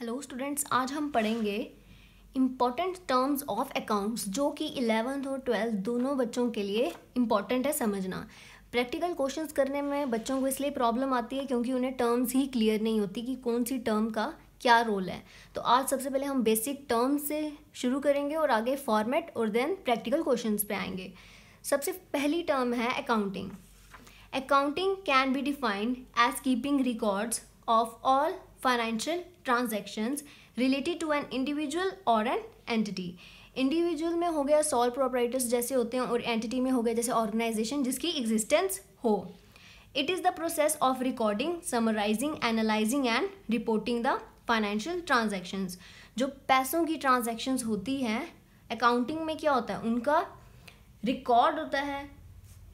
Hello students आज हम पढ़ेंगे इम्पॉर्टेंट टर्म्स ऑफ अकाउंट्स जो कि इलेवेंथ और ट्वेल्थ दोनों बच्चों के लिए इम्पॉर्टेंट है समझना प्रैक्टिकल क्वेश्चंस करने में बच्चों को इसलिए प्रॉब्लम आती है क्योंकि उन्हें टर्म्स ही क्लियर नहीं होती कि कौन सी टर्म का क्या रोल है तो आज सबसे पहले हम बेसिक टर्म्स से शुरू करेंगे और आगे फॉर्मेट और देन प्रैक्टिकल क्वेश्चन पे आएंगे सबसे पहली टर्म है accounting accounting can be defined as keeping records of all financial transactions related to an individual or an entity individual में हो गया सॉल प्रोपराइटर्स जैसे होते हैं और एंटिटी में हो गया जैसे ऑर्गेनाइजेशन जिसकी एग्जिस्टेंस हो it is the process of recording summarising analysing and reporting the financial transactions जो पैसों की ट्रांजेक्शन्स होती हैं अकाउंटिंग में क्या होता है उनका रिकॉर्ड होता है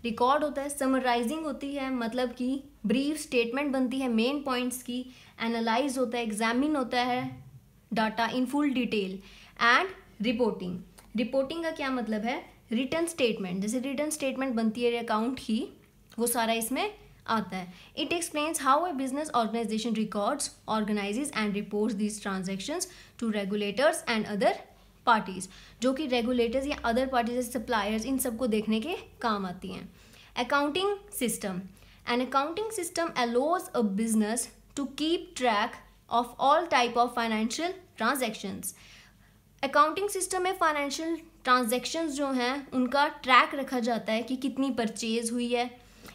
रिकॉर्ड होता है समराइजिंग होती है मतलब कि ब्रीफ स्टेटमेंट बनती है मेन पॉइंट्स की एनालाइज होता है एग्जामिन होता है data in full detail and reporting reporting का क्या मतलब है रिटर्न स्टेटमेंट जैसे रिटर्न स्टेटमेंट बनती है अकाउंट की वो सारा इसमें आता है it explains how a business organisation records organises and reports these transactions to regulators and other parties जो कि रेगुलेटर्स या अदर पार्टीज सप्लायर्स इन सबको देखने के काम आती हैं accounting system an accounting system allows a business to keep track of all type of financial transactions accounting system में फाइनेंशियल ट्रांजेक्शन्स जो हैं उनका ट्रैक रखा जाता है कि कितनी परचेज हुई है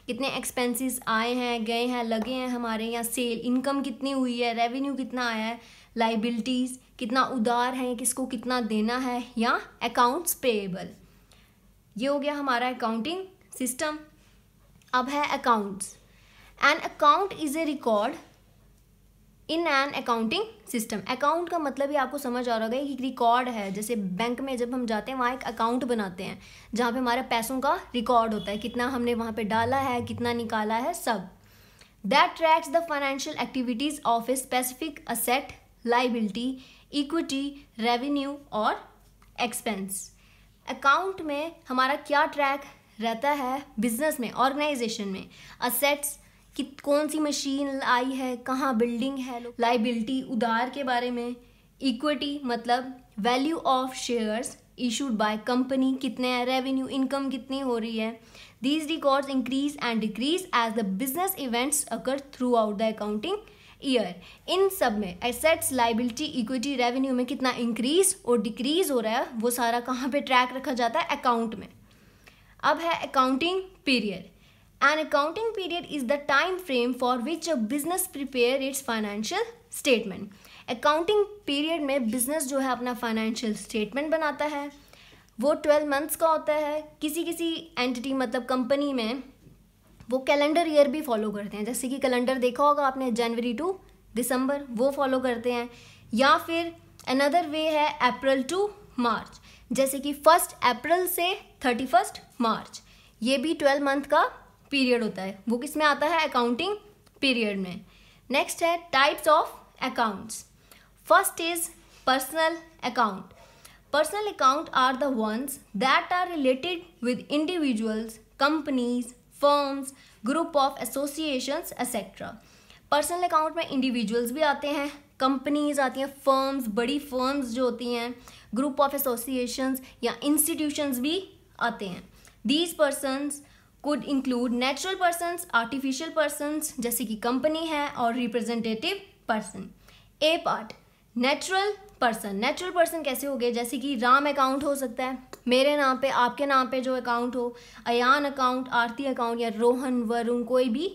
कितने एक्सपेंसेस आए हैं गए हैं लगे हैं हमारे यहाँ सेल इनकम कितनी हुई है रेवेन्यू कितना आया है लाइबिलिटीज़ कितना उदार है किसको कितना देना है या अकाउंट्स पेएबल ये हो गया हमारा अकाउंटिंग सिस्टम अब है accounts an account is a record in an accounting system account का मतलब ही आपको समझ आ रहा होगा कि रिकॉर्ड है जैसे बैंक में जब हम जाते हैं वहाँ एक अकाउंट बनाते हैं जहाँ पे हमारा पैसों का रिकॉर्ड होता है कितना हमने वहाँ पे डाला है कितना निकाला है सब that tracks the financial activities of a specific asset liability equity revenue और एक्सपेंस अकाउंट में हमारा क्या ट्रैक रहता है बिजनेस में ऑर्गेनाइजेशन में असेट्स कि कौन सी मशीन आई है कहाँ बिल्डिंग है लाइबिलिटी उधार के बारे में इक्विटी मतलब value of shares issued by company कितने हैं रेवेन्यू इनकम कितनी हो रही है these records increase and decrease as the business events occur throughout the accounting year इन सब में एसेट्स लाइबिलिटी इक्विटी रेवेन्यू में कितना इंक्रीज और डिक्रीज हो रहा है वो सारा कहाँ पे ट्रैक रखा जाता है अकाउंट में अब है accounting period an accounting period is the time frame for which a business prepare its financial statement accounting period में बिजनेस जो है अपना फाइनेंशियल स्टेटमेंट बनाता है वो ट्वेल्व मंथ्स का होता है किसी किसी एंटिटी मतलब कंपनी में वो कैलेंडर ईयर भी फॉलो करते हैं जैसे कि कैलेंडर देखा होगा आपने जनवरी टू दिसंबर वो फॉलो करते हैं या फिर अनदर वे है अप्रैल टू मार्च जैसे कि फर्स्ट अप्रैल से थर्टी फर्स्ट मार्च ये भी ट्वेल्व मंथ का पीरियड होता है वो किस में आता है अकाउंटिंग पीरियड में नेक्स्ट है types of accounts first is personal account personal account are the ones that are related with individuals companies firms group of associations et cetera personal account में इंडिविजुअल्स भी आते हैं कंपनीज आती हैं फर्म्स बड़ी firms जो होती हैं ग्रुप ऑफ एसोसिएशंस या इंस्टीट्यूशंस भी आते हैं these persons could include natural persons artificial persons जैसे कि कंपनी है और representative person a part natural person natural person कैसे हो गए जैसे कि राम अकाउंट हो सकता है मेरे नाम पे आपके नाम पे जो अकाउंट हो अयान अकाउंट आरती अकाउंट या रोहन वरुण कोई भी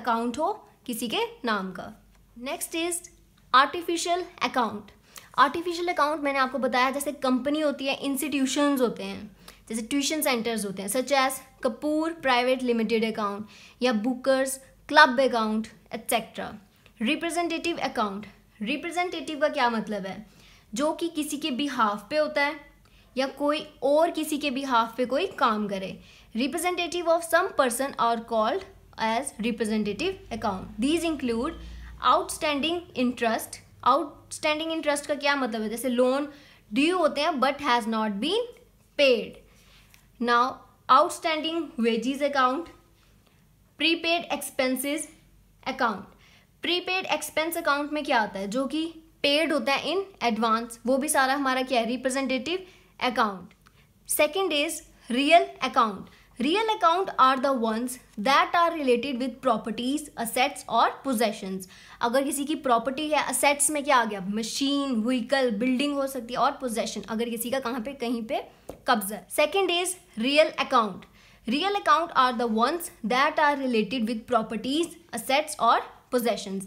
अकाउंट हो किसी के नाम का next is artificial account artificial account मैंने आपको बताया जैसे कंपनी होती है इंस्टीट्यूशंस होते हैं जैसे ट्यूशन सेंटर्स होते हैं such as Kapoor private limited account या bookers club account et cetera representative account representative का क्या मतलब है जो कि किसी के बिहाफ पे होता है या कोई और किसी के बिहाफ पे कोई काम करे representative of some person are called as representative account these include outstanding interest outstanding interest का क्या मतलब है जैसे लोन ड्यू होते हैं but has not been paid now outstanding wages account prepaid expenses account prepaid expense account में क्या आता है जो कि पेड होता है इन एडवांस वो भी सारा हमारा क्या है representative account second is real account real account are the ones that are related with properties assets और पोजेशंस अगर किसी की प्रॉपर्टी है असेट्स में क्या आ गया मशीन व्हीकल बिल्डिंग हो सकती है और पोजेशन अगर किसी का कहाँ पे कहीं पे कब्जा second is real account real account are the ones that are related with properties assets और पोजेशंस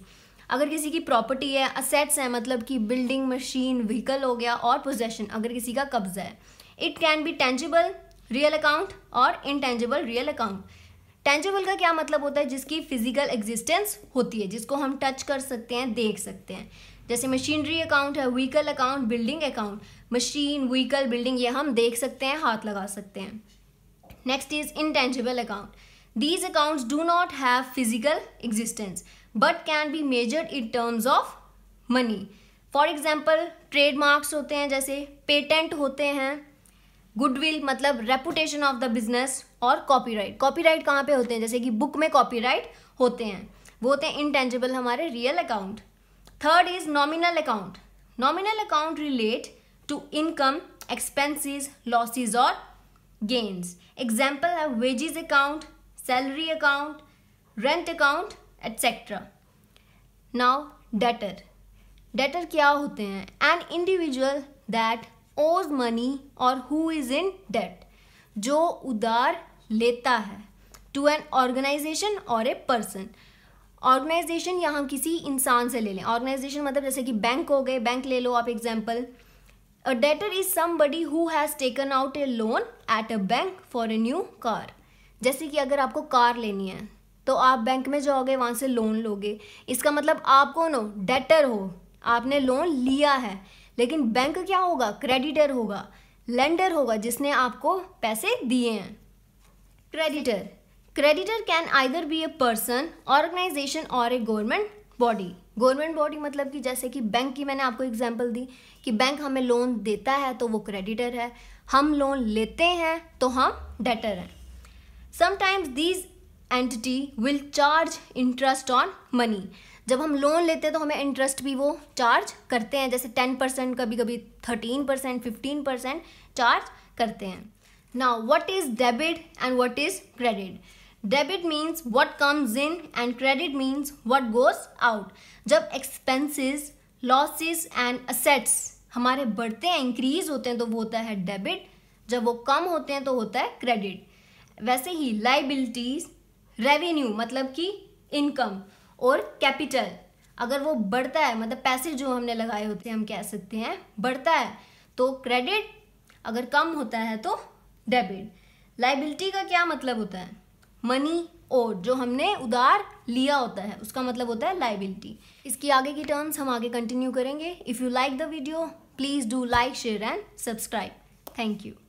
अगर किसी की प्रॉपर्टी है असेट्स है मतलब कि बिल्डिंग मशीन व्हीकल हो गया और पोजेशन अगर किसी का कब्जा है it can be tangible real account और इनटेंजिबल रियल अकाउंट टेंजिबल का क्या मतलब होता है जिसकी फिजिकल एग्जिस्टेंस होती है जिसको हम टच कर सकते हैं देख सकते हैं जैसे मशीनरी अकाउंट है vehicle account building account machine vehicle building ये हम देख सकते हैं हाथ लगा सकते हैं next is intangible account these accounts do not have physical existence but can be measured in terms of money for example trademarks होते हैं जैसे पेटेंट होते हैं गुडविल मतलब रेपुटेशन ऑफ द बिजनेस और कॉपीराइट कॉपीराइट कहाँ पे होते हैं जैसे कि बुक में कॉपीराइट होते हैं वो होते हैं इंटेंजिबल हमारे real account third is nominal account nominal account relate to income expenses losses और गेन्स एग्जाम्पल है wages account salary account rent account etc. Now, debtor. Debtor क्या होते हैं An individual that owes money or who is in debt. जो उधार लेता है to N organisation और ए पर्सन ऑर्गेनाइजेशन यहाँ किसी इंसान से ले लें ऑर्गेनाइजेशन मतलब जैसे कि बैंक हो गए बैंक ले लो आप example a debtor is somebody who has taken out a loan at a bank for a new car जैसे कि अगर आपको कार लेनी है तो आप बैंक में जाओगे वहाँ से लोन लोगे इसका मतलब आप कौन हो डेटर हो आपने लोन लिया है लेकिन बैंक क्या होगा क्रेडिटर होगा लेंडर होगा जिसने आपको पैसे दिए हैं creditor creditor can either be a person organisation और a government body government body मतलब कि जैसे कि बैंक की मैंने आपको एग्जाम्पल दी कि बैंक हमें लोन देता है तो वो क्रेडिटर है हम लोन लेते हैं तो हम डेटर हैं sometimes these entity will charge interest on money जब हम लोन लेते हैं तो हमें इंटरेस्ट भी वो चार्ज करते हैं जैसे टेन परसेंट कभी कभी thirteen percent fifteen percent charge करते हैं ना what is debit and what is credit debit means what comes in and credit means what goes out जब एक्सपेंसिस लॉसिस एंड असेट्स हमारे बढ़ते हैं इंक्रीज होते हैं तो वो होता है डेबिट जब वो कम होते हैं तो होता है क्रेडिट वैसे ही लाइबिलिटीज़ रेवेन्यू मतलब कि इनकम और कैपिटल अगर वो बढ़ता है मतलब पैसे जो हमने लगाए होते हैं हम कह सकते हैं बढ़ता है तो क्रेडिट अगर कम होता है तो डेबिट लाइबिलिटी का क्या मतलब होता है मनी और जो हमने उधार लिया होता है उसका मतलब होता है लाइबिलिटी इसकी आगे की टर्म्स हम आगे कंटिन्यू करेंगे if you like the video please do like share and subscribe thank you